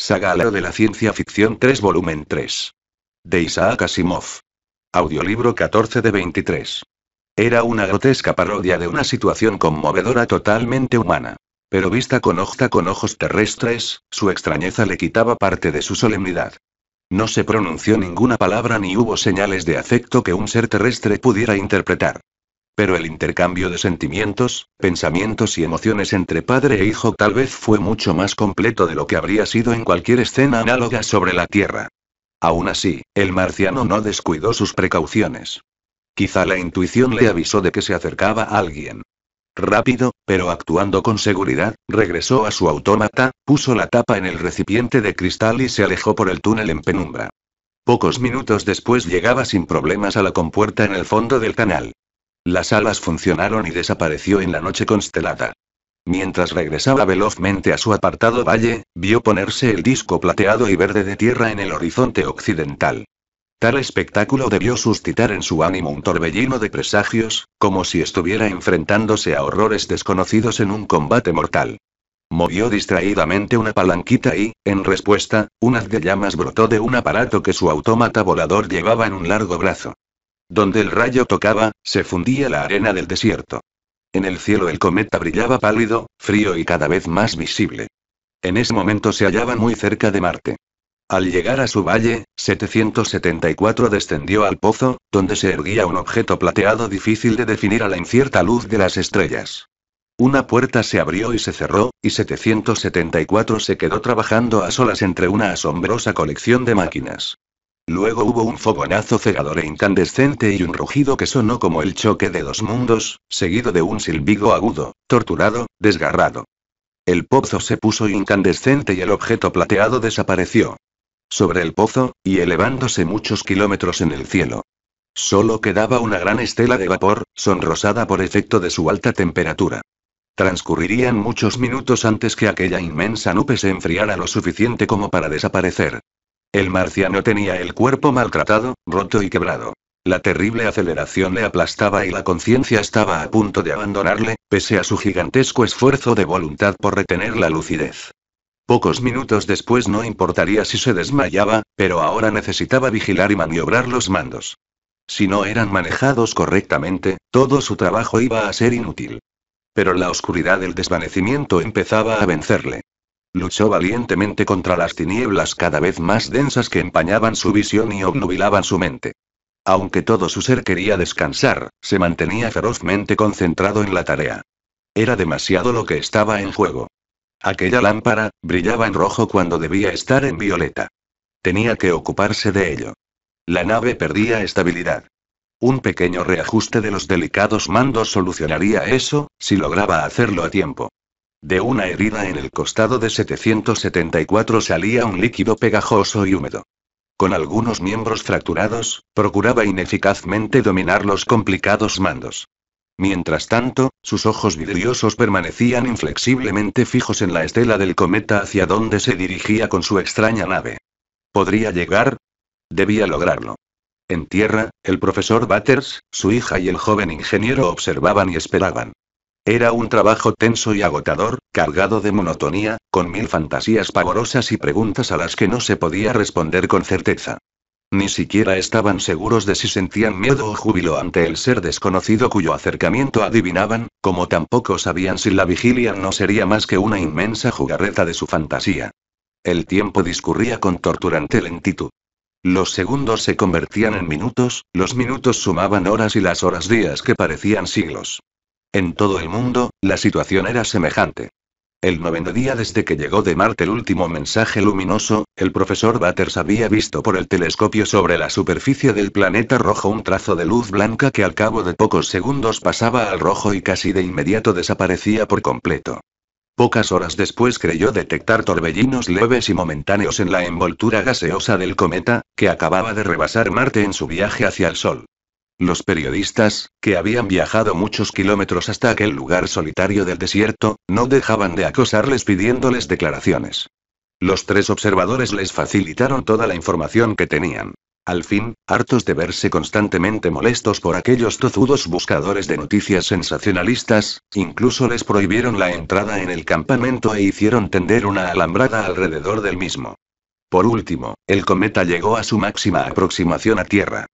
Sagalo de la Ciencia Ficción 3 Volumen 3. De Isaac Asimov. Audiolibro 14 de 23. Era una grotesca parodia de una situación conmovedora totalmente humana. Pero vista con ojta con ojos terrestres, su extrañeza le quitaba parte de su solemnidad. No se pronunció ninguna palabra ni hubo señales de afecto que un ser terrestre pudiera interpretar. Pero el intercambio de sentimientos, pensamientos y emociones entre padre e hijo tal vez fue mucho más completo de lo que habría sido en cualquier escena análoga sobre la Tierra. Aún así, el marciano no descuidó sus precauciones. Quizá la intuición le avisó de que se acercaba a alguien. Rápido, pero actuando con seguridad, regresó a su autómata, puso la tapa en el recipiente de cristal y se alejó por el túnel en penumbra. Pocos minutos después llegaba sin problemas a la compuerta en el fondo del canal. Las alas funcionaron y desapareció en la noche constelada. Mientras regresaba velozmente a su apartado valle, vio ponerse el disco plateado y verde de tierra en el horizonte occidental. Tal espectáculo debió suscitar en su ánimo un torbellino de presagios, como si estuviera enfrentándose a horrores desconocidos en un combate mortal. Movió distraídamente una palanquita y, en respuesta, un haz de llamas brotó de un aparato que su autómata volador llevaba en un largo brazo. Donde el rayo tocaba, se fundía la arena del desierto. En el cielo el cometa brillaba pálido, frío y cada vez más visible. En ese momento se hallaba muy cerca de Marte. Al llegar a su valle, 774 descendió al pozo, donde se erguía un objeto plateado difícil de definir a la incierta luz de las estrellas. Una puerta se abrió y se cerró, y 774 se quedó trabajando a solas entre una asombrosa colección de máquinas. Luego hubo un fogonazo cegador e incandescente y un rugido que sonó como el choque de dos mundos, seguido de un silbido agudo, torturado, desgarrado. El pozo se puso incandescente y el objeto plateado desapareció. Sobre el pozo, y elevándose muchos kilómetros en el cielo. Solo quedaba una gran estela de vapor, sonrosada por efecto de su alta temperatura. Transcurrirían muchos minutos antes que aquella inmensa nube se enfriara lo suficiente como para desaparecer. El marciano tenía el cuerpo maltratado, roto y quebrado. La terrible aceleración le aplastaba y la conciencia estaba a punto de abandonarle, pese a su gigantesco esfuerzo de voluntad por retener la lucidez. Pocos minutos después no importaría si se desmayaba, pero ahora necesitaba vigilar y maniobrar los mandos. Si no eran manejados correctamente, todo su trabajo iba a ser inútil. Pero la oscuridad del desvanecimiento empezaba a vencerle. Luchó valientemente contra las tinieblas cada vez más densas que empañaban su visión y obnubilaban su mente. Aunque todo su ser quería descansar, se mantenía ferozmente concentrado en la tarea. Era demasiado lo que estaba en juego. Aquella lámpara, brillaba en rojo cuando debía estar en violeta. Tenía que ocuparse de ello. La nave perdía estabilidad. Un pequeño reajuste de los delicados mandos solucionaría eso, si lograba hacerlo a tiempo. De una herida en el costado de 774 salía un líquido pegajoso y húmedo. Con algunos miembros fracturados, procuraba ineficazmente dominar los complicados mandos. Mientras tanto, sus ojos vidriosos permanecían inflexiblemente fijos en la estela del cometa hacia donde se dirigía con su extraña nave. ¿Podría llegar? Debía lograrlo. En tierra, el profesor Batters, su hija y el joven ingeniero observaban y esperaban. Era un trabajo tenso y agotador, cargado de monotonía, con mil fantasías pavorosas y preguntas a las que no se podía responder con certeza. Ni siquiera estaban seguros de si sentían miedo o júbilo ante el ser desconocido cuyo acercamiento adivinaban, como tampoco sabían si la vigilia no sería más que una inmensa jugarreta de su fantasía. El tiempo discurría con torturante lentitud. Los segundos se convertían en minutos, los minutos sumaban horas y las horas días que parecían siglos. En todo el mundo, la situación era semejante. El noveno día desde que llegó de Marte el último mensaje luminoso, el profesor Butters había visto por el telescopio sobre la superficie del planeta rojo un trazo de luz blanca que al cabo de pocos segundos pasaba al rojo y casi de inmediato desaparecía por completo. Pocas horas después creyó detectar torbellinos leves y momentáneos en la envoltura gaseosa del cometa, que acababa de rebasar Marte en su viaje hacia el Sol. Los periodistas, que habían viajado muchos kilómetros hasta aquel lugar solitario del desierto, no dejaban de acosarles pidiéndoles declaraciones. Los tres observadores les facilitaron toda la información que tenían. Al fin, hartos de verse constantemente molestos por aquellos tozudos buscadores de noticias sensacionalistas, incluso les prohibieron la entrada en el campamento e hicieron tender una alambrada alrededor del mismo. Por último, el cometa llegó a su máxima aproximación a Tierra.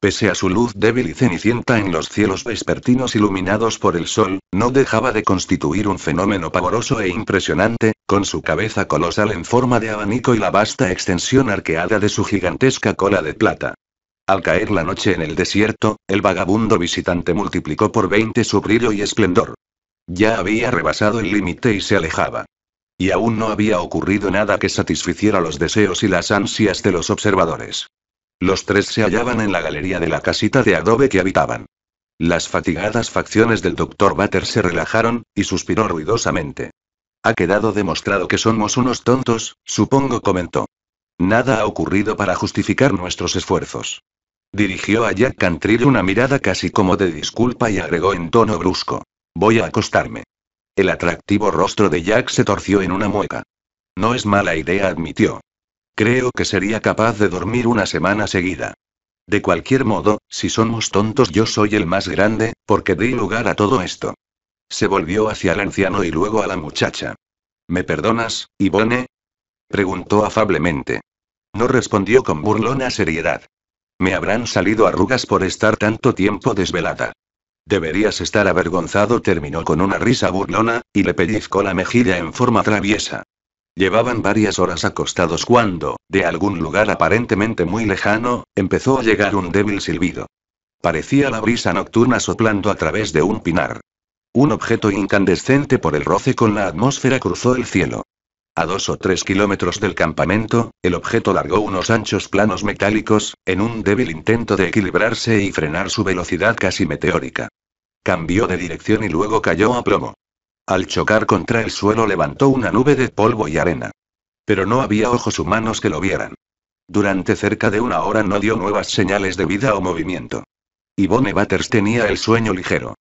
Pese a su luz débil y cenicienta en los cielos vespertinos iluminados por el sol, no dejaba de constituir un fenómeno pavoroso e impresionante, con su cabeza colosal en forma de abanico y la vasta extensión arqueada de su gigantesca cola de plata. Al caer la noche en el desierto, el vagabundo visitante multiplicó por veinte su brillo y esplendor. Ya había rebasado el límite y se alejaba. Y aún no había ocurrido nada que satisficiera los deseos y las ansias de los observadores. Los tres se hallaban en la galería de la casita de adobe que habitaban. Las fatigadas facciones del doctor Butter se relajaron, y suspiró ruidosamente. Ha quedado demostrado que somos unos tontos, supongo comentó. Nada ha ocurrido para justificar nuestros esfuerzos. Dirigió a Jack Cantrill una mirada casi como de disculpa y agregó en tono brusco. Voy a acostarme. El atractivo rostro de Jack se torció en una mueca. No es mala idea, admitió. Creo que sería capaz de dormir una semana seguida. De cualquier modo, si somos tontos yo soy el más grande, porque di lugar a todo esto. Se volvió hacia el anciano y luego a la muchacha. ¿Me perdonas, Ivone? preguntó afablemente. No respondió con burlona seriedad. Me habrán salido arrugas por estar tanto tiempo desvelada. Deberías estar avergonzado, terminó con una risa burlona, y le pellizcó la mejilla en forma traviesa. Llevaban varias horas acostados cuando, de algún lugar aparentemente muy lejano, empezó a llegar un débil silbido. Parecía la brisa nocturna soplando a través de un pinar. Un objeto incandescente por el roce con la atmósfera cruzó el cielo. A dos o tres kilómetros del campamento, el objeto largó unos anchos planos metálicos, en un débil intento de equilibrarse y frenar su velocidad casi meteórica. Cambió de dirección y luego cayó a plomo. Al chocar contra el suelo levantó una nube de polvo y arena. Pero no había ojos humanos que lo vieran. Durante cerca de una hora no dio nuevas señales de vida o movimiento. Yvonne Batters tenía el sueño ligero.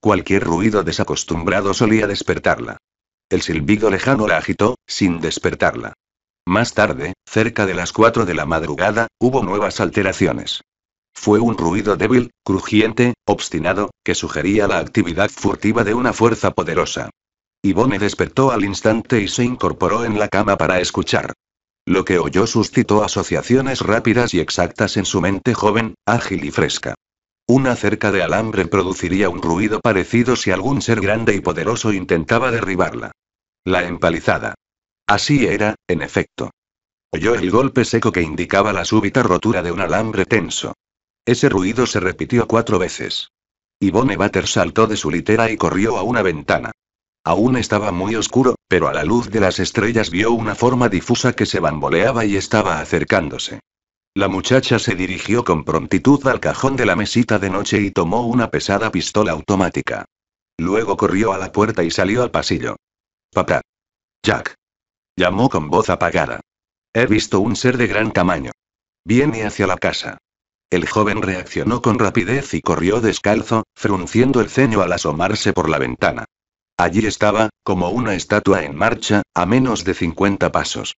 Cualquier ruido desacostumbrado solía despertarla. El silbido lejano la agitó, sin despertarla. Más tarde, cerca de las 4 de la madrugada, hubo nuevas alteraciones. Fue un ruido débil, crujiente, obstinado, que sugería la actividad furtiva de una fuerza poderosa. Yvonne despertó al instante y se incorporó en la cama para escuchar. Lo que oyó suscitó asociaciones rápidas y exactas en su mente joven, ágil y fresca. Una cerca de alambre produciría un ruido parecido si algún ser grande y poderoso intentaba derribarla. La empalizada. Así era, en efecto. Oyó el golpe seco que indicaba la súbita rotura de un alambre tenso. Ese ruido se repitió cuatro veces. Yvonne Butter saltó de su litera y corrió a una ventana. Aún estaba muy oscuro, pero a la luz de las estrellas vio una forma difusa que se bamboleaba y estaba acercándose. La muchacha se dirigió con prontitud al cajón de la mesita de noche y tomó una pesada pistola automática. Luego corrió a la puerta y salió al pasillo. Papá. Jack. Llamó con voz apagada. He visto un ser de gran tamaño. Viene hacia la casa. El joven reaccionó con rapidez y corrió descalzo, frunciendo el ceño al asomarse por la ventana. Allí estaba, como una estatua en marcha, a menos de 50 pasos.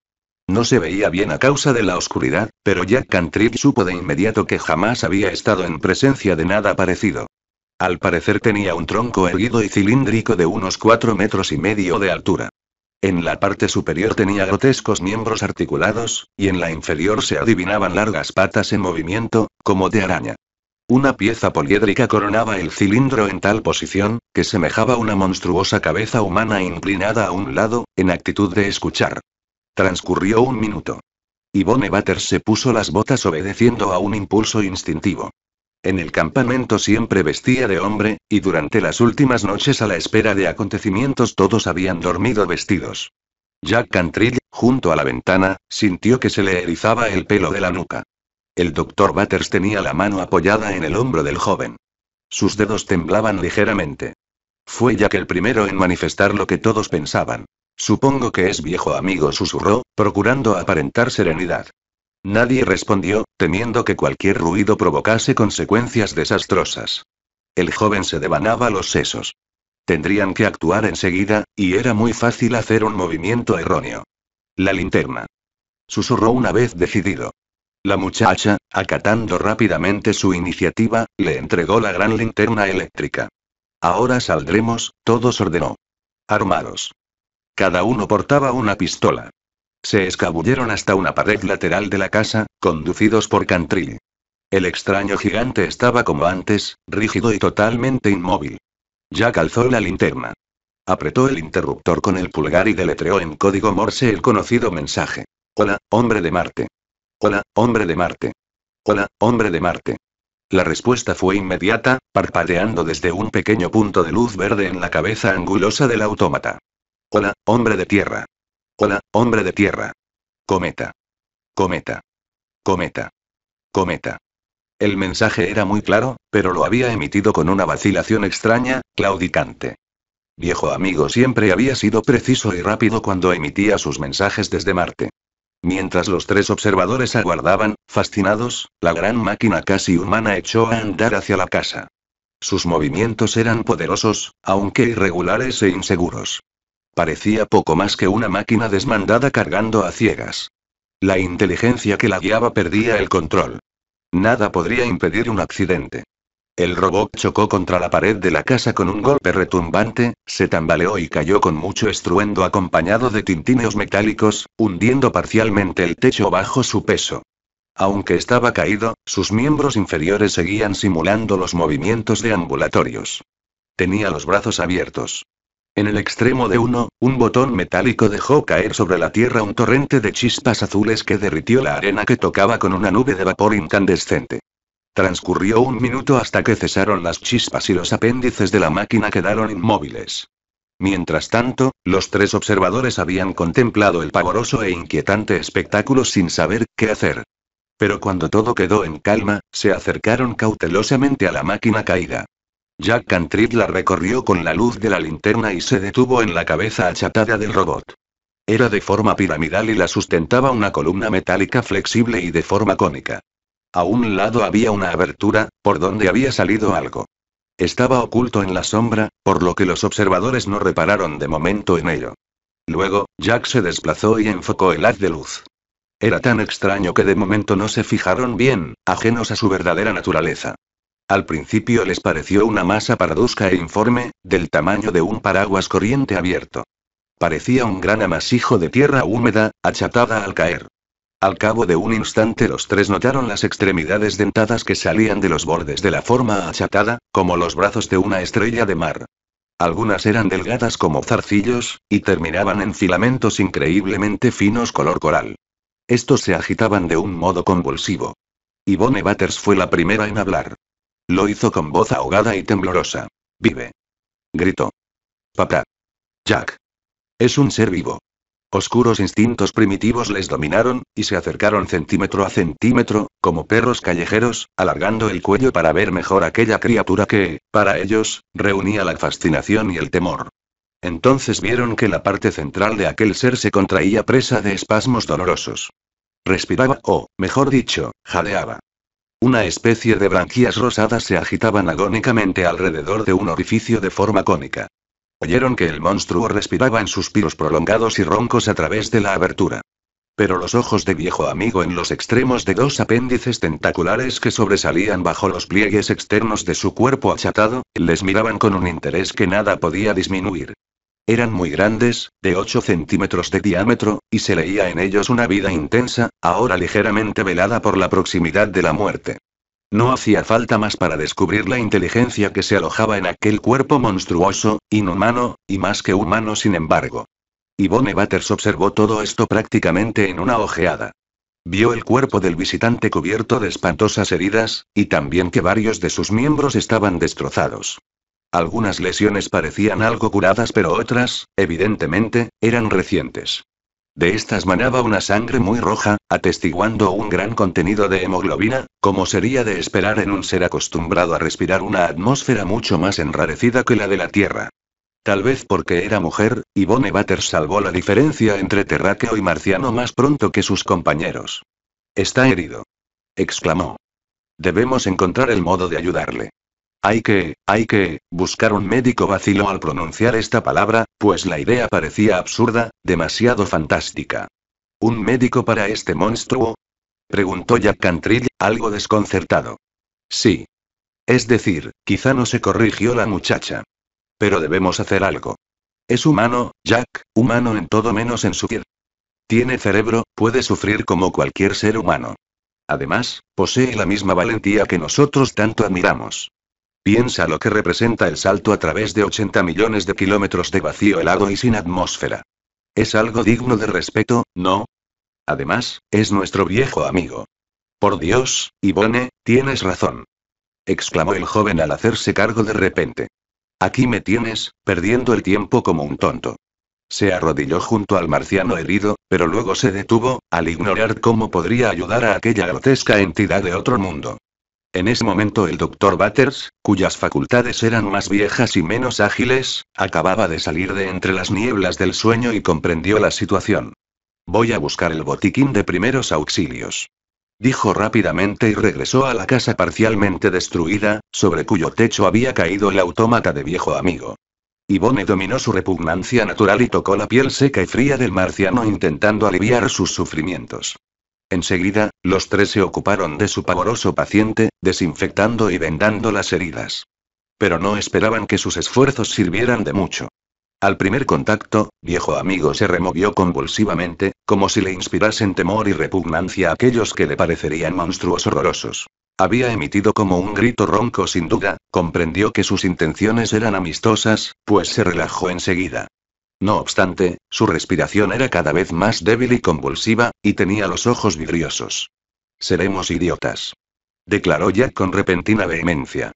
No se veía bien a causa de la oscuridad, pero Jack Cantrip supo de inmediato que jamás había estado en presencia de nada parecido. Al parecer tenía un tronco erguido y cilíndrico de unos 4 metros y medio de altura. En la parte superior tenía grotescos miembros articulados, y en la inferior se adivinaban largas patas en movimiento, como de araña. Una pieza poliédrica coronaba el cilindro en tal posición, que semejaba una monstruosa cabeza humana inclinada a un lado, en actitud de escuchar. Transcurrió un minuto. Yvonne Butter se puso las botas obedeciendo a un impulso instintivo. En el campamento siempre vestía de hombre, y durante las últimas noches a la espera de acontecimientos todos habían dormido vestidos. Jack Cantrill, junto a la ventana, sintió que se le erizaba el pelo de la nuca. El doctor Batters tenía la mano apoyada en el hombro del joven. Sus dedos temblaban ligeramente. Fue Jack el primero en manifestar lo que todos pensaban. Supongo que es viejo amigo, susurró, procurando aparentar serenidad. Nadie respondió, temiendo que cualquier ruido provocase consecuencias desastrosas. El joven se devanaba los sesos. Tendrían que actuar enseguida, y era muy fácil hacer un movimiento erróneo. La linterna. Susurró una vez decidido. La muchacha, acatando rápidamente su iniciativa, le entregó la gran linterna eléctrica. Ahora saldremos, todos ordenó. Armados. Cada uno portaba una pistola. Se escabulleron hasta una pared lateral de la casa, conducidos por Cantrill. El extraño gigante estaba como antes, rígido y totalmente inmóvil. Jack alzó la linterna. Apretó el interruptor con el pulgar y deletreó en código Morse el conocido mensaje. Hola, hombre de Marte. Hola, hombre de Marte. Hola, hombre de Marte. La respuesta fue inmediata, parpadeando desde un pequeño punto de luz verde en la cabeza angulosa del autómata. Hola, hombre de Tierra. Hola, hombre de tierra. Cometa. Cometa. Cometa. Cometa. El mensaje era muy claro, pero lo había emitido con una vacilación extraña, claudicante. Viejo amigo siempre había sido preciso y rápido cuando emitía sus mensajes desde Marte. Mientras los tres observadores aguardaban, fascinados, la gran máquina casi humana echó a andar hacia la casa. Sus movimientos eran poderosos, aunque irregulares e inseguros. Parecía poco más que una máquina desmandada cargando a ciegas. La inteligencia que la guiaba perdía el control. Nada podría impedir un accidente. El robot chocó contra la pared de la casa con un golpe retumbante, se tambaleó y cayó con mucho estruendo acompañado de tintineos metálicos, hundiendo parcialmente el techo bajo su peso. Aunque estaba caído, sus miembros inferiores seguían simulando los movimientos de ambulatorios. Tenía los brazos abiertos. En el extremo de uno, un botón metálico dejó caer sobre la tierra un torrente de chispas azules que derritió la arena que tocaba con una nube de vapor incandescente. Transcurrió un minuto hasta que cesaron las chispas y los apéndices de la máquina quedaron inmóviles. Mientras tanto, los tres observadores habían contemplado el pavoroso e inquietante espectáculo sin saber qué hacer. Pero cuando todo quedó en calma, se acercaron cautelosamente a la máquina caída. Jack Cantrip la recorrió con la luz de la linterna y se detuvo en la cabeza achatada del robot. Era de forma piramidal y la sustentaba una columna metálica flexible y de forma cónica. A un lado había una abertura, por donde había salido algo. Estaba oculto en la sombra, por lo que los observadores no repararon de momento en ello. Luego, Jack se desplazó y enfocó el haz de luz. Era tan extraño que de momento no se fijaron bien, ajenos a su verdadera naturaleza. Al principio les pareció una masa paradusca e informe, del tamaño de un paraguas corriente abierto. Parecía un gran amasijo de tierra húmeda, achatada al caer. Al cabo de un instante los tres notaron las extremidades dentadas que salían de los bordes de la forma achatada, como los brazos de una estrella de mar. Algunas eran delgadas como zarcillos, y terminaban en filamentos increíblemente finos color coral. Estos se agitaban de un modo convulsivo. Y Bonnie Batters fue la primera en hablar. Lo hizo con voz ahogada y temblorosa. Vive. Gritó. Papá. Jack. Es un ser vivo. Oscuros instintos primitivos les dominaron, y se acercaron centímetro a centímetro, como perros callejeros, alargando el cuello para ver mejor aquella criatura que, para ellos, reunía la fascinación y el temor. Entonces vieron que la parte central de aquel ser se contraía presa de espasmos dolorosos. Respiraba o, mejor dicho, jadeaba. Una especie de branquias rosadas se agitaban agónicamente alrededor de un orificio de forma cónica. Oyeron que el monstruo respiraba en suspiros prolongados y roncos a través de la abertura. Pero los ojos de viejo amigo en los extremos de dos apéndices tentaculares que sobresalían bajo los pliegues externos de su cuerpo achatado, les miraban con un interés que nada podía disminuir. Eran muy grandes, de 8 centímetros de diámetro, y se leía en ellos una vida intensa, ahora ligeramente velada por la proximidad de la muerte. No hacía falta más para descubrir la inteligencia que se alojaba en aquel cuerpo monstruoso, inhumano, y más que humano sin embargo. Yvonne Batters observó todo esto prácticamente en una ojeada. Vio el cuerpo del visitante cubierto de espantosas heridas, y también que varios de sus miembros estaban destrozados. Algunas lesiones parecían algo curadas, pero otras, evidentemente, eran recientes. De estas manaba una sangre muy roja, atestiguando un gran contenido de hemoglobina, como sería de esperar en un ser acostumbrado a respirar una atmósfera mucho más enrarecida que la de la Tierra. Tal vez porque era mujer, Yvonne Butter salvó la diferencia entre terráqueo y marciano más pronto que sus compañeros. Está herido. exclamó. Debemos encontrar el modo de ayudarle. Hay que, hay que, buscar un médico vaciló al pronunciar esta palabra, pues la idea parecía absurda, demasiado fantástica. ¿Un médico para este monstruo? preguntó Jack Cantrill, algo desconcertado. Sí. Es decir, quizá no se corrigió la muchacha. Pero debemos hacer algo. Es humano, Jack, humano en todo menos en su piel. Tiene cerebro, puede sufrir como cualquier ser humano. Además, posee la misma valentía que nosotros tanto admiramos. Piensa lo que representa el salto a través de 80 millones de kilómetros de vacío helado y sin atmósfera. Es algo digno de respeto, ¿no? Además, es nuestro viejo amigo. Por Dios, Ivone, tienes razón. exclamó el joven al hacerse cargo de repente. Aquí me tienes, perdiendo el tiempo como un tonto. Se arrodilló junto al marciano herido, pero luego se detuvo, al ignorar cómo podría ayudar a aquella grotesca entidad de otro mundo. En ese momento el doctor Butters, cuyas facultades eran más viejas y menos ágiles, acababa de salir de entre las nieblas del sueño y comprendió la situación. Voy a buscar el botiquín de primeros auxilios. Dijo rápidamente y regresó a la casa parcialmente destruida, sobre cuyo techo había caído el autómata de viejo amigo. Ivone dominó su repugnancia natural y tocó la piel seca y fría del marciano intentando aliviar sus sufrimientos. Enseguida, los tres se ocuparon de su pavoroso paciente, desinfectando y vendando las heridas. Pero no esperaban que sus esfuerzos sirvieran de mucho. Al primer contacto, viejo amigo se removió convulsivamente, como si le inspirasen temor y repugnancia a aquellos que le parecerían monstruos horrorosos. Había emitido como un grito ronco sin duda, comprendió que sus intenciones eran amistosas, pues se relajó enseguida. No obstante, su respiración era cada vez más débil y convulsiva, y tenía los ojos vidriosos. Seremos idiotas. Declaró Jack con repentina vehemencia.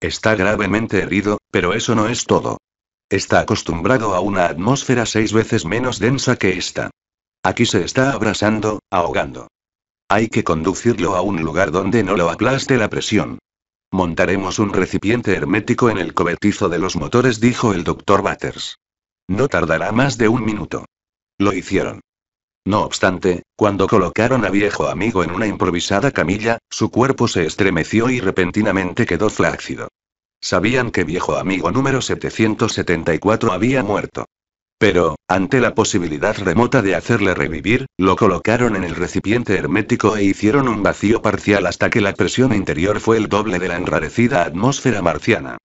Está gravemente herido, pero eso no es todo. Está acostumbrado a una atmósfera seis veces menos densa que esta. Aquí se está abrasando, ahogando. Hay que conducirlo a un lugar donde no lo aplaste la presión. Montaremos un recipiente hermético en el cobertizo de los motores, dijo el doctor Batters. No tardará más de un minuto. Lo hicieron. No obstante, cuando colocaron a viejo amigo en una improvisada camilla, su cuerpo se estremeció y repentinamente quedó flácido. Sabían que viejo amigo número 774 había muerto. Pero, ante la posibilidad remota de hacerle revivir, lo colocaron en el recipiente hermético e hicieron un vacío parcial hasta que la presión interior fue el doble de la enrarecida atmósfera marciana.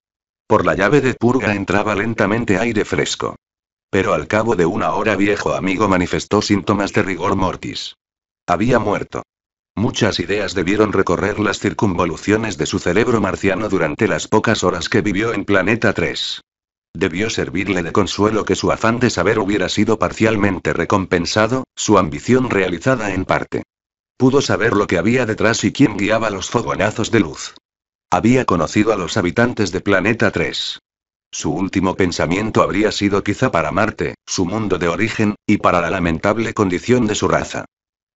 Por la llave de purga entraba lentamente aire fresco. Pero al cabo de una hora viejo amigo manifestó síntomas de rigor mortis. Había muerto. Muchas ideas debieron recorrer las circunvoluciones de su cerebro marciano durante las pocas horas que vivió en Planeta 3. Debió servirle de consuelo que su afán de saber hubiera sido parcialmente recompensado, su ambición realizada en parte. Pudo saber lo que había detrás y quién guiaba los fogonazos de luz. Había conocido a los habitantes de Planeta 3. Su último pensamiento habría sido quizá para Marte, su mundo de origen, y para la lamentable condición de su raza.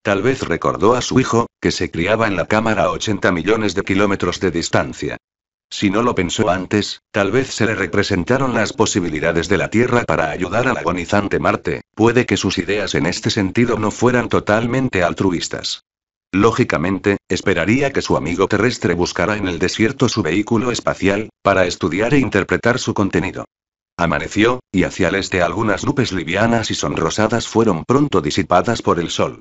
Tal vez recordó a su hijo, que se criaba en la cámara a 80 millones de kilómetros de distancia. Si no lo pensó antes, tal vez se le representaron las posibilidades de la Tierra para ayudar al agonizante Marte, puede que sus ideas en este sentido no fueran totalmente altruistas. Lógicamente, esperaría que su amigo terrestre buscara en el desierto su vehículo espacial, para estudiar e interpretar su contenido. Amaneció, y hacia el este algunas nubes livianas y sonrosadas fueron pronto disipadas por el sol.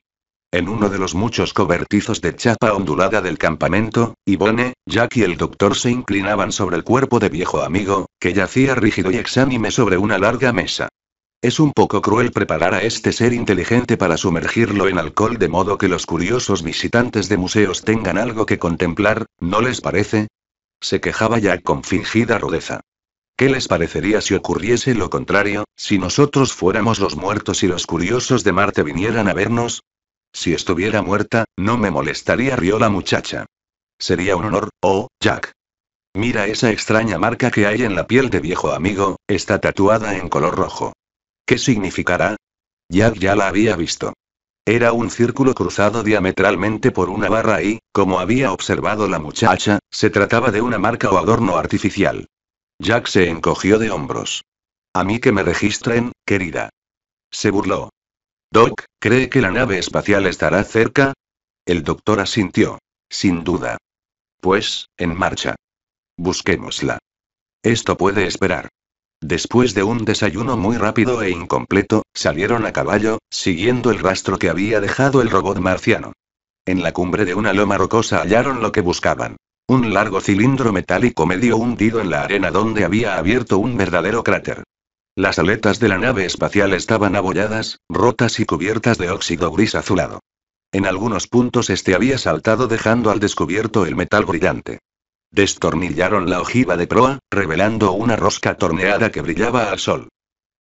En uno de los muchos cobertizos de chapa ondulada del campamento, Ivone, Jack y el doctor se inclinaban sobre el cuerpo de viejo amigo, que yacía rígido y exánime sobre una larga mesa. Es un poco cruel preparar a este ser inteligente para sumergirlo en alcohol de modo que los curiosos visitantes de museos tengan algo que contemplar, ¿no les parece? Se quejaba Jack con fingida rudeza. ¿Qué les parecería si ocurriese lo contrario, si nosotros fuéramos los muertos y los curiosos de Marte vinieran a vernos? Si estuviera muerta, no me molestaría, rió la muchacha. Sería un honor, oh, Jack. Mira esa extraña marca que hay en la piel de viejo amigo, está tatuada en color rojo. ¿Qué significará? Jack ya la había visto. Era un círculo cruzado diametralmente por una barra y, como había observado la muchacha, se trataba de una marca o adorno artificial. Jack se encogió de hombros. A mí que me registren, querida. Se burló. Doc, ¿cree que la nave espacial estará cerca? El doctor asintió. Sin duda. Pues, en marcha. Busquémosla. Esto puede esperar. Después de un desayuno muy rápido e incompleto, salieron a caballo, siguiendo el rastro que había dejado el robot marciano. En la cumbre de una loma rocosa hallaron lo que buscaban. Un largo cilindro metálico medio hundido en la arena donde había abierto un verdadero cráter. Las aletas de la nave espacial estaban abolladas, rotas y cubiertas de óxido gris azulado. En algunos puntos este había saltado dejando al descubierto el metal brillante. Destornillaron la ojiva de proa, revelando una rosca torneada que brillaba al sol.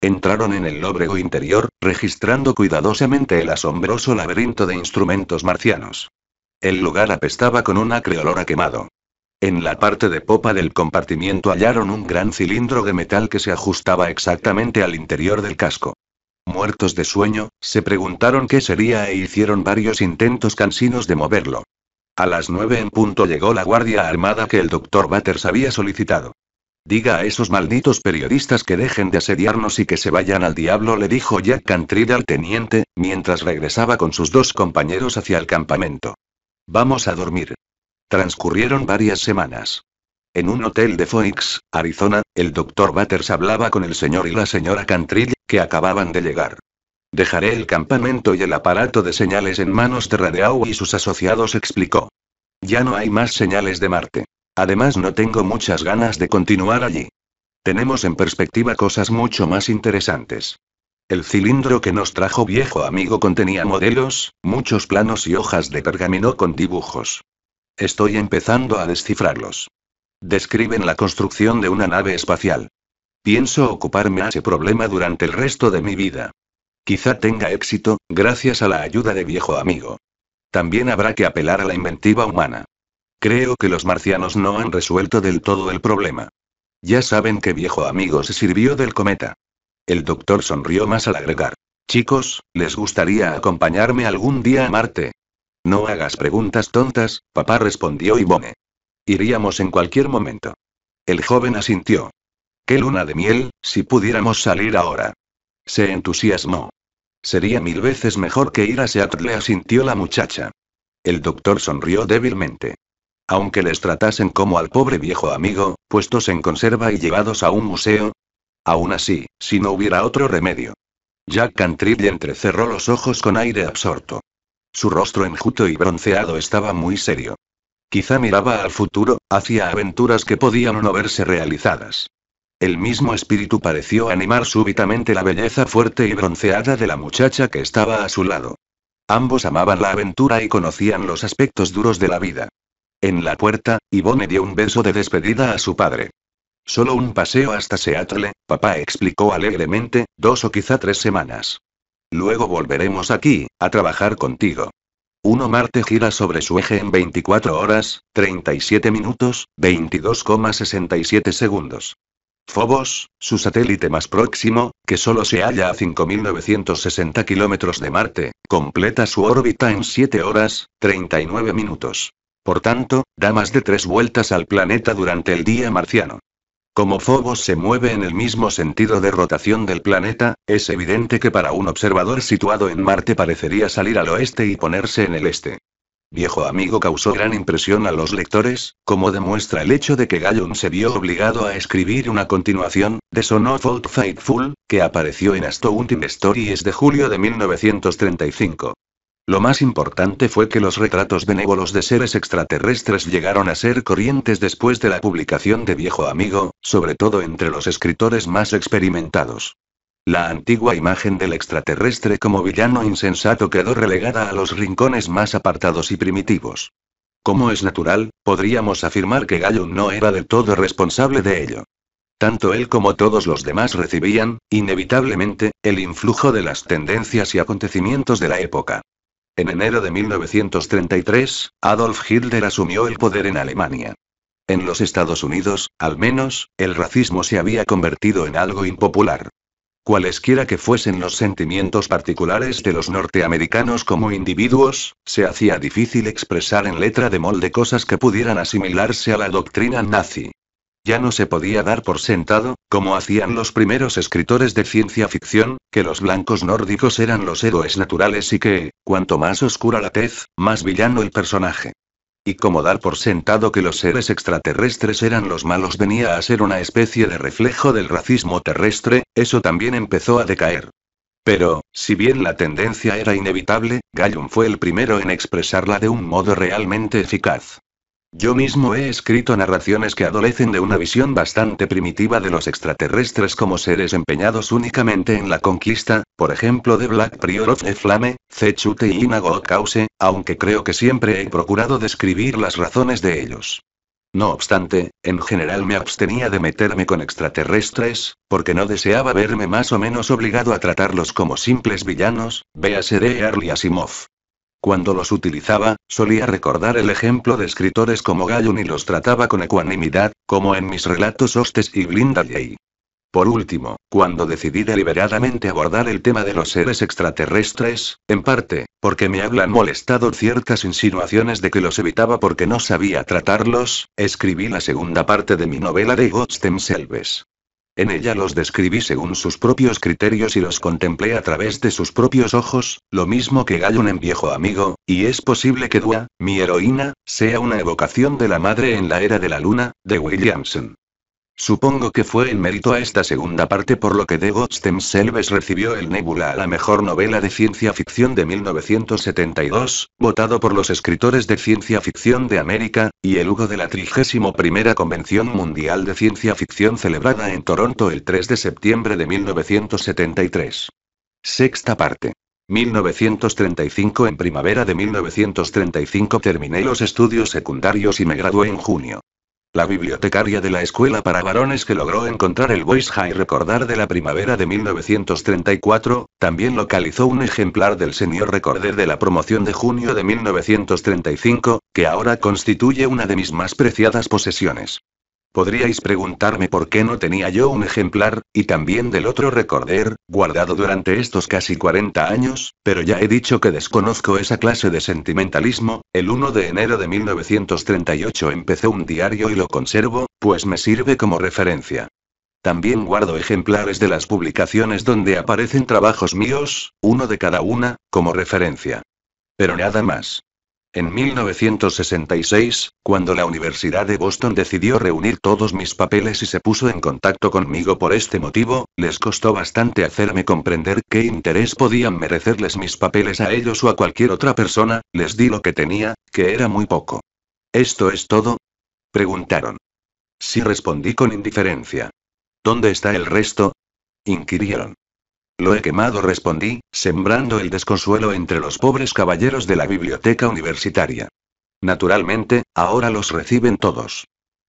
Entraron en el lóbrego interior, registrando cuidadosamente el asombroso laberinto de instrumentos marcianos. El lugar apestaba con un acre olor quemado. En la parte de popa del compartimiento hallaron un gran cilindro de metal que se ajustaba exactamente al interior del casco. Muertos de sueño, se preguntaron qué sería e hicieron varios intentos cansinos de moverlo. A las nueve en punto llegó la guardia armada que el doctor Butters había solicitado. Diga a esos malditos periodistas que dejen de asediarnos y que se vayan al diablo, le dijo Jack Cantrill al teniente, mientras regresaba con sus dos compañeros hacia el campamento. Vamos a dormir. Transcurrieron varias semanas. En un hotel de Phoenix, Arizona, el doctor Butters hablaba con el señor y la señora Cantrill, que acababan de llegar. Dejaré el campamento y el aparato de señales en manos de Radeau y sus asociados, explicó. Ya no hay más señales de Marte. Además, no tengo muchas ganas de continuar allí. Tenemos en perspectiva cosas mucho más interesantes. El cilindro que nos trajo viejo amigo contenía modelos, muchos planos y hojas de pergamino con dibujos. Estoy empezando a descifrarlos. Describen la construcción de una nave espacial. Pienso ocuparme de ese problema durante el resto de mi vida. Quizá tenga éxito, gracias a la ayuda de viejo amigo. También habrá que apelar a la inventiva humana. Creo que los marcianos no han resuelto del todo el problema. Ya saben que viejo amigo se sirvió del cometa. El doctor sonrió más al agregar. Chicos, ¿les gustaría acompañarme algún día a Marte? No hagas preguntas tontas, papá respondió Ivone. Iríamos en cualquier momento. El joven asintió. Qué luna de miel, si pudiéramos salir ahora. Se entusiasmó. Sería mil veces mejor que ir a Seattle, asintió la muchacha. El doctor sonrió débilmente. Aunque les tratasen como al pobre viejo amigo, puestos en conserva y llevados a un museo. Aún así, si no hubiera otro remedio. Jack Cantrill entrecerró los ojos con aire absorto. Su rostro enjuto y bronceado estaba muy serio. Quizá miraba al futuro, hacia aventuras que podían no verse realizadas. El mismo espíritu pareció animar súbitamente la belleza fuerte y bronceada de la muchacha que estaba a su lado. Ambos amaban la aventura y conocían los aspectos duros de la vida. En la puerta, Yvonne dio un beso de despedida a su padre. Solo un paseo hasta Seattle, papá explicó alegremente, dos o quizá tres semanas. Luego volveremos aquí, a trabajar contigo. Uno Marte gira sobre su eje en 24 horas, 37 minutos, 22,67 segundos. Phobos, su satélite más próximo, que solo se halla a 5.960 kilómetros de Marte, completa su órbita en 7 horas, 39 minutos. Por tanto, da más de tres vueltas al planeta durante el día marciano. Como Phobos se mueve en el mismo sentido de rotación del planeta, es evidente que para un observador situado en Marte parecería salir al oeste y ponerse en el este. Viejo Amigo causó gran impresión a los lectores, como demuestra el hecho de que Gallon se vio obligado a escribir una continuación, de Son of Old Faithful, que apareció en Astounding Stories de julio de 1935. Lo más importante fue que los retratos benévolos de seres extraterrestres llegaron a ser corrientes después de la publicación de Viejo Amigo, sobre todo entre los escritores más experimentados. La antigua imagen del extraterrestre como villano insensato quedó relegada a los rincones más apartados y primitivos. Como es natural, podríamos afirmar que Gallo no era del todo responsable de ello. Tanto él como todos los demás recibían, inevitablemente, el influjo de las tendencias y acontecimientos de la época. En enero de 1933, Adolf Hitler asumió el poder en Alemania. En los Estados Unidos, al menos, el racismo se había convertido en algo impopular. Cualesquiera que fuesen los sentimientos particulares de los norteamericanos como individuos, se hacía difícil expresar en letra de molde cosas que pudieran asimilarse a la doctrina nazi. Ya no se podía dar por sentado, como hacían los primeros escritores de ciencia ficción, que los blancos nórdicos eran los héroes naturales y que, cuanto más oscura la tez, más villano el personaje. Y como dar por sentado que los seres extraterrestres eran los malos venía a ser una especie de reflejo del racismo terrestre, eso también empezó a decaer. Pero, si bien la tendencia era inevitable, Gallum fue el primero en expresarla de un modo realmente eficaz. Yo mismo he escrito narraciones que adolecen de una visión bastante primitiva de los extraterrestres como seres empeñados únicamente en la conquista, por ejemplo de Black Prior of the Flame, Zechute y Inago Cause, aunque creo que siempre he procurado describir las razones de ellos. No obstante, en general me abstenía de meterme con extraterrestres, porque no deseaba verme más o menos obligado a tratarlos como simples villanos, véase de Early Asimov. Cuando los utilizaba, solía recordar el ejemplo de escritores como Gallon y los trataba con ecuanimidad, como en mis relatos Hostes y Blinda Por último, cuando decidí deliberadamente abordar el tema de los seres extraterrestres, en parte, porque me hablan molestado ciertas insinuaciones de que los evitaba porque no sabía tratarlos, escribí la segunda parte de mi novela de Gods Themselves. En ella los describí según sus propios criterios y los contemplé a través de sus propios ojos, lo mismo que Gallon en Viejo Amigo, y es posible que Dua, mi heroína, sea una evocación de la madre en la era de la luna, de Williamson. Supongo que fue en mérito a esta segunda parte por lo que The Gods Selves recibió el Nebula a la mejor novela de ciencia ficción de 1972, votado por los escritores de ciencia ficción de América, y el Hugo de la 31 Convención Mundial de Ciencia Ficción celebrada en Toronto el 3 de septiembre de 1973. Sexta parte. 1935 En primavera de 1935 terminé los estudios secundarios y me gradué en junio la bibliotecaria de la escuela para varones que logró encontrar el Boys High Recordar de la primavera de 1934, también localizó un ejemplar del Señor Recorder de la promoción de junio de 1935, que ahora constituye una de mis más preciadas posesiones. Podríais preguntarme por qué no tenía yo un ejemplar, y también del otro recorder, guardado durante estos casi 40 años, pero ya he dicho que desconozco esa clase de sentimentalismo. El 1 de enero de 1938 empecé un diario y lo conservo, pues me sirve como referencia. También guardo ejemplares de las publicaciones donde aparecen trabajos míos, uno de cada una, como referencia. Pero nada más. En 1966, cuando la Universidad de Boston decidió reunir todos mis papeles y se puso en contacto conmigo por este motivo, les costó bastante hacerme comprender qué interés podían merecerles mis papeles a ellos o a cualquier otra persona, les di lo que tenía, que era muy poco. ¿Esto es todo? preguntaron. Sí respondí con indiferencia. ¿Dónde está el resto? inquirieron. Lo he quemado, respondí, sembrando el desconsuelo entre los pobres caballeros de la biblioteca universitaria. Naturalmente, ahora los reciben todos.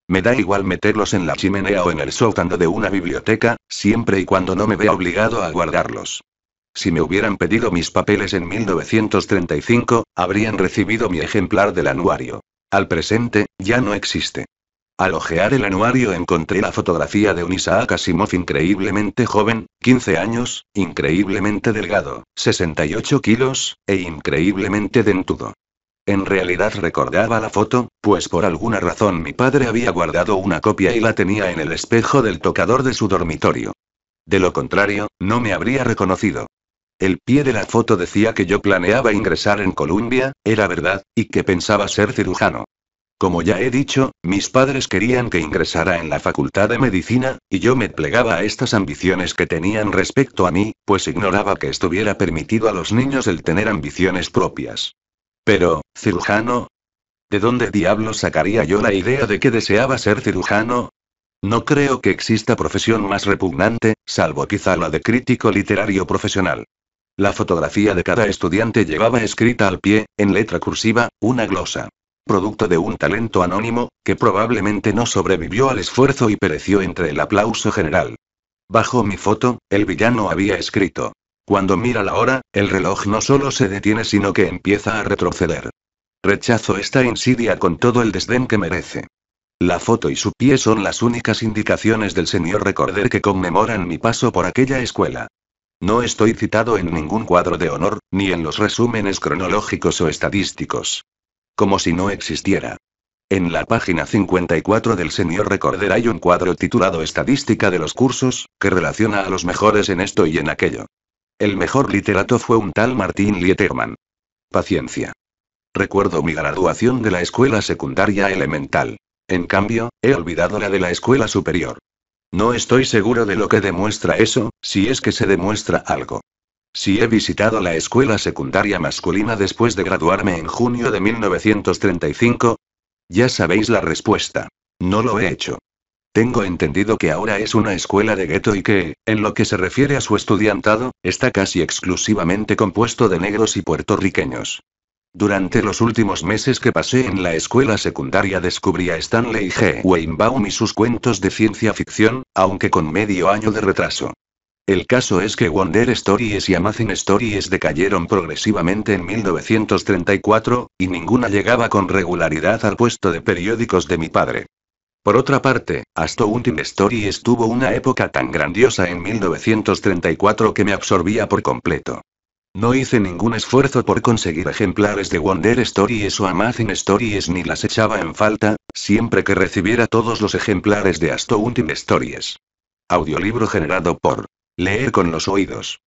Me da igual meterlos en la chimenea o en el sótano de una biblioteca, siempre y cuando no me vea obligado a guardarlos. Si me hubieran pedido mis papeles en 1935, habrían recibido mi ejemplar del anuario. Al presente, ya no existe. Al ojear el anuario encontré la fotografía de un Isaac increíblemente joven, 15 años, increíblemente delgado, 68 kilos, e increíblemente dentudo. En realidad recordaba la foto, pues por alguna razón mi padre había guardado una copia y la tenía en el espejo del tocador de su dormitorio. De lo contrario, no me habría reconocido. El pie de la foto decía que yo planeaba ingresar en Columbia, era verdad, y que pensaba ser cirujano. Como ya he dicho, mis padres querían que ingresara en la Facultad de Medicina, y yo me plegaba a estas ambiciones que tenían respecto a mí, pues ignoraba que estuviera permitido a los niños el tener ambiciones propias. Pero, cirujano... ¿De dónde diablo sacaría yo la idea de que deseaba ser cirujano? No creo que exista profesión más repugnante, salvo quizá la de crítico literario profesional. La fotografía de cada estudiante llevaba escrita al pie, en letra cursiva, una glosa producto de un talento anónimo, que probablemente no sobrevivió al esfuerzo y pereció entre el aplauso general. Bajo mi foto, el villano había escrito. Cuando mira la hora, el reloj no solo se detiene sino que empieza a retroceder. Rechazo esta insidia con todo el desdén que merece. La foto y su pie son las únicas indicaciones del señor Recorder que conmemoran mi paso por aquella escuela. No estoy citado en ningún cuadro de honor, ni en los resúmenes cronológicos o estadísticos. Como si no existiera. En la página 54 del señor Recorder hay un cuadro titulado Estadística de los cursos, que relaciona a los mejores en esto y en aquello. El mejor literato fue un tal Martín Lieterman. Paciencia. Recuerdo mi graduación de la escuela secundaria elemental. En cambio, he olvidado la de la escuela superior. No estoy seguro de lo que demuestra eso, si es que se demuestra algo. Si he visitado la escuela secundaria masculina después de graduarme en junio de 1935? Ya sabéis la respuesta. No lo he hecho. Tengo entendido que ahora es una escuela de gueto y que, en lo que se refiere a su estudiantado, está casi exclusivamente compuesto de negros y puertorriqueños. Durante los últimos meses que pasé en la escuela secundaria descubrí a Stanley G. Weinbaum y sus cuentos de ciencia ficción, aunque con medio año de retraso. El caso es que Wonder Stories y Amazing Stories decayeron progresivamente en 1934, y ninguna llegaba con regularidad al puesto de periódicos de mi padre. Por otra parte, hasta Stories tuvo una época tan grandiosa en 1934 que me absorbía por completo. No hice ningún esfuerzo por conseguir ejemplares de Wonder Stories o Amazing Stories ni las echaba en falta, siempre que recibiera todos los ejemplares de Ultimate Stories. Audiolibro generado por Leer con los oídos.